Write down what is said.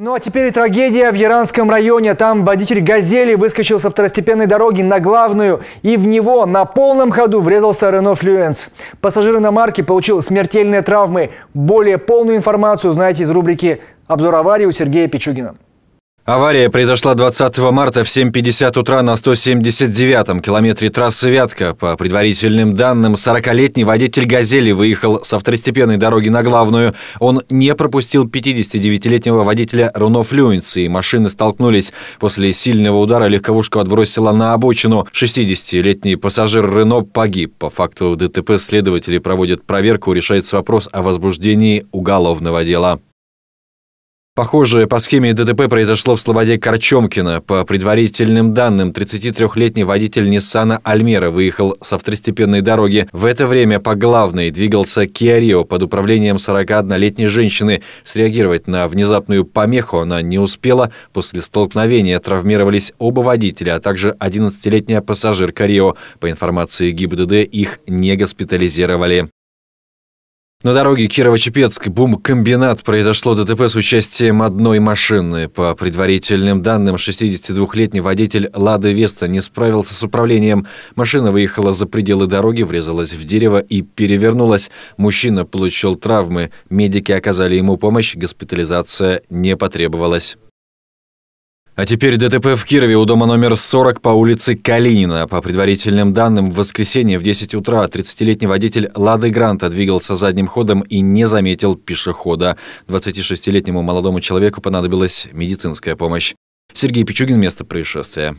Ну а теперь трагедия в Яранском районе. Там водитель «Газели» выскочил со второстепенной дороги на главную, и в него на полном ходу врезался Рено Флюенс. Пассажир на марке получил смертельные травмы. Более полную информацию узнаете из рубрики «Обзор аварии» у Сергея Пичугина. Авария произошла 20 марта в 7.50 утра на 179-м километре трассы Вятка. По предварительным данным, 40-летний водитель «Газели» выехал со второстепенной дороги на главную. Он не пропустил 59-летнего водителя Руно Флюенс, и машины столкнулись. После сильного удара легковушку отбросила на обочину. 60-летний пассажир «Рено» погиб. По факту ДТП следователи проводят проверку, решается вопрос о возбуждении уголовного дела. Похожее по схеме ДТП произошло в Слободе Корчемкина. По предварительным данным, 33-летний водитель Ниссана Альмера выехал со второстепенной дороги. В это время по главной двигался Киарио под управлением 41-летней женщины. Среагировать на внезапную помеху она не успела. После столкновения травмировались оба водителя, а также 11-летняя пассажирка Рио. По информации ГИБДД, их не госпитализировали. На дороге Кирово-Чепецк бум-комбинат произошло ДТП с участием одной машины. По предварительным данным, 62-летний водитель Лада Веста» не справился с управлением. Машина выехала за пределы дороги, врезалась в дерево и перевернулась. Мужчина получил травмы. Медики оказали ему помощь, госпитализация не потребовалась. А теперь ДТП в Кирове у дома номер 40 по улице Калинина. По предварительным данным, в воскресенье в 10 утра 30-летний водитель «Лады Гранта» двигался задним ходом и не заметил пешехода. 26-летнему молодому человеку понадобилась медицинская помощь. Сергей Пичугин, место происшествия.